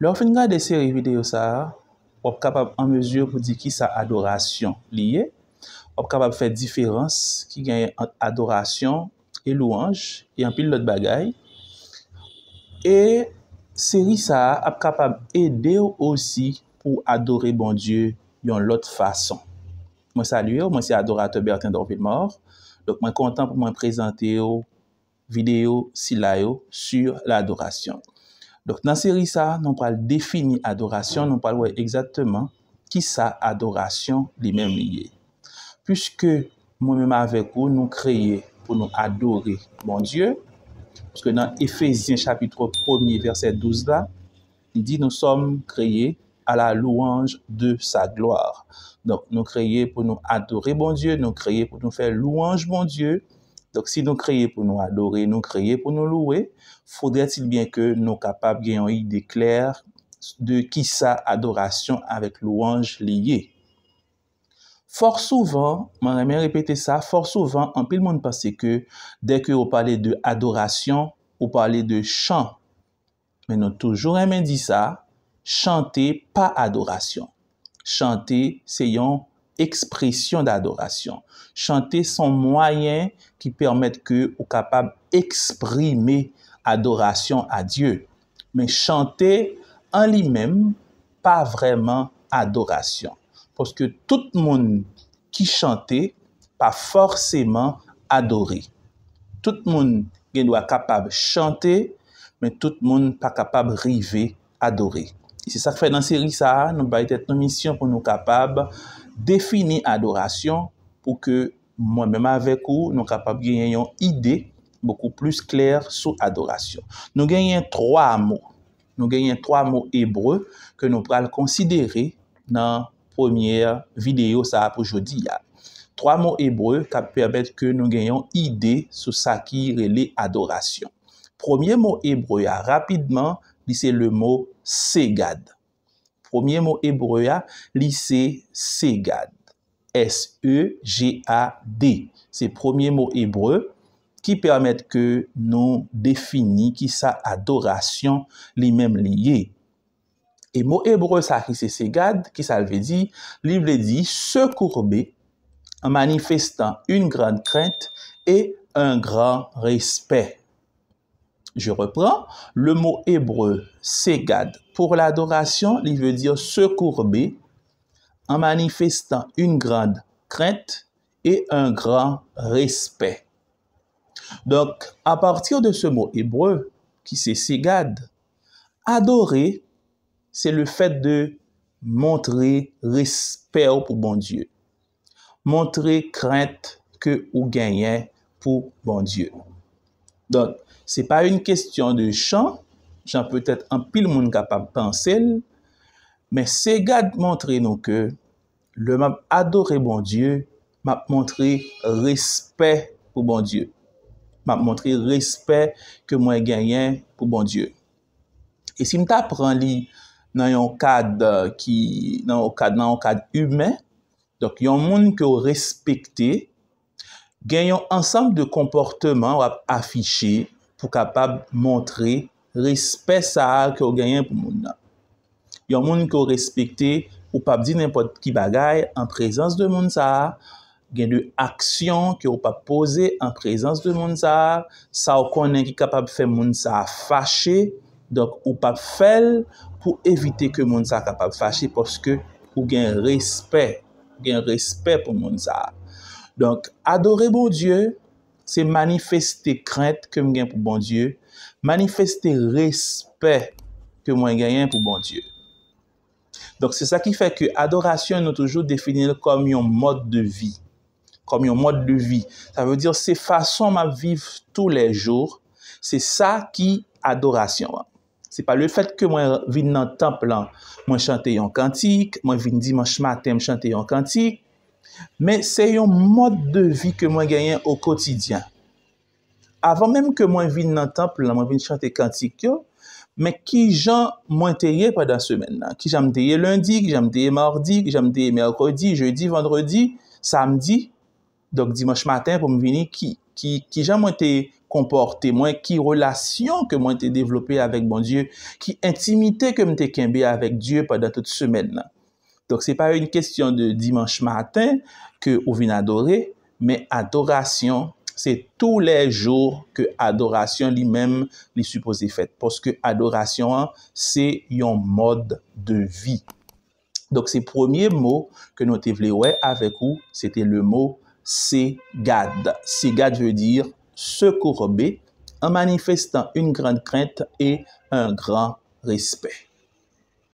Le orfengan de seri videyo sa ap kapab an mezur pou di ki sa adorasyon liye. Ap kapab fe diferans ki gen adorasyon e louanj e an pil lot bagay. E seri sa ap kapab ede yo osi pou adore bon die yon lot fason. Mwen salye yo, mwen se adorate bertan Dorville Mork. Lek mwen kontan pou mwen prezante yo videyo si la yo sur la adorasyon. Donc, dans la série, ça, nous allons définir l'adoration, nous allons exactement qui sa adoration les même Puisque moi-même avec vous, nous créé pour nous adorer mon Dieu, parce que dans Ephésiens chapitre 1 verset 12 là, il dit nous sommes créés à la louange de sa gloire. Donc, nous créé pour nous adorer mon Dieu, nous créés pour nous faire louange mon Dieu, donc, si nous créons pour nous adorer, nous créons pour nous louer, faudrait-il bien que nous capables d'avoir une idée claire de qui ça, adoration avec louange liée. Fort souvent, je vais répéter ça, fort souvent, en le monde pense que dès que vous parlez de adoration, vous parlez de chant. Mais nous toujours aimé dit ça, chanter pas adoration. Chanter, c'est un ekspresyon d'adorasyon. Chante son mwayen ki permette ke ou kapab eksprime adorasyon a Diyo. Men chante an li men pa vreman adorasyon. Poske tout moun ki chante, pa forseman adore. Tout moun gen dwa kapab chante, men tout moun pa kapab rive adore. Se sak fè nan seri sa, nou ba etet nou misyon pou nou kapab Defini adorasyon pou ke mwen mwen avek ou nou kapap genyon ide boku plus kler sou adorasyon. Nou genyon troa mou. Nou genyon troa mou ebreu ke nou pral konsidere nan premier video sa apou jodi ya. Troa mou ebreu kapap perbet ke nou genyon ide sou sakire le adorasyon. Premier mou ebreu ya rapidman li se le mou segad. Premier mot hébreu à segad. S-E-G-A-D. le premier mot hébreu qui permet que nous définissons qui sa adoration li mêmes Et mot hébreu ça qui segad, qui ça veut dire dit se courber en manifestant une grande crainte et un grand respect. Je reprends. Le mot hébreu ségad pour l'adoration, il veut dire se courber en manifestant une grande crainte et un grand respect. Donc, à partir de ce mot hébreu, qui c'est ségad, adorer, c'est le fait de montrer respect pour bon Dieu. Montrer crainte que ou gagnez pour bon Dieu. Don, se pa yon kestyon de chan, jan pwetet an pil moun kapap pansel, men se gade montre nou ke, le map adore bon Diyo, map montre respet pou bon Diyo. Map montre respet ke mwen genyen pou bon Diyo. E si mta pran li nan yon kad euh, humen, don yon moun ke ou respekte, gen yon ansanp de komportman wap afiche pou kapab montre respet sa a ki yo genyen pou moun nan. Yon moun ki yo respekte ou pap di nenpot ki bagay an prezans de moun sa a, gen de aksyon ki yo pap pose an prezans de moun sa a, sa ou konen ki kapab fe moun sa a fache donk ou pap fel pou evite ke moun sa a kapab fache poske ou gen respet, gen respet pou moun sa a. Donk, adore bo Diyo, se manifeste krent ke mwen gen pou bon Diyo, manifeste respet ke mwen gen pou bon Diyo. Donk, se sa ki fek yo adorasyon nou toujou definil kom yon mod de vi. Kom yon mod de vi. Sa vew dir se fason ma viv tou le jor, se sa ki adorasyon. Se pa le fet ke mwen vin nan temple an, mwen chante yon kantik, mwen vin dimansh maten mwen chante yon kantik, men se yon mod de vi ke mwen ganyan ou kotidyan avan menm ke mwen vin nan temple nan mwen vin chante kantikyo men ki jan mwen teye padan semen nan ki jan mwen teye lundi, ki jan mwen teye mordi ki jan mwen teye merkodi, jeudi, vendredi samdi donk dimosch matin pou mwen vini ki jan mwen teye komporte mwen ki relasyon ke mwen teye devlope avek mwen bon die, ki intimite ke mwen teye kembe avek die padan tout semen nan Donc, c'est pas une question de dimanche matin que vous venez adorer, mais adoration c'est tous les jours que adoration lui-même supposée suppose parce Parce que adoration hein, c'est un mode de vie. Donc, ces premiers mots que nous te avec avec vous, c'était le mot « segad. Ségade veut dire « se courber en manifestant une grande crainte et un grand respect.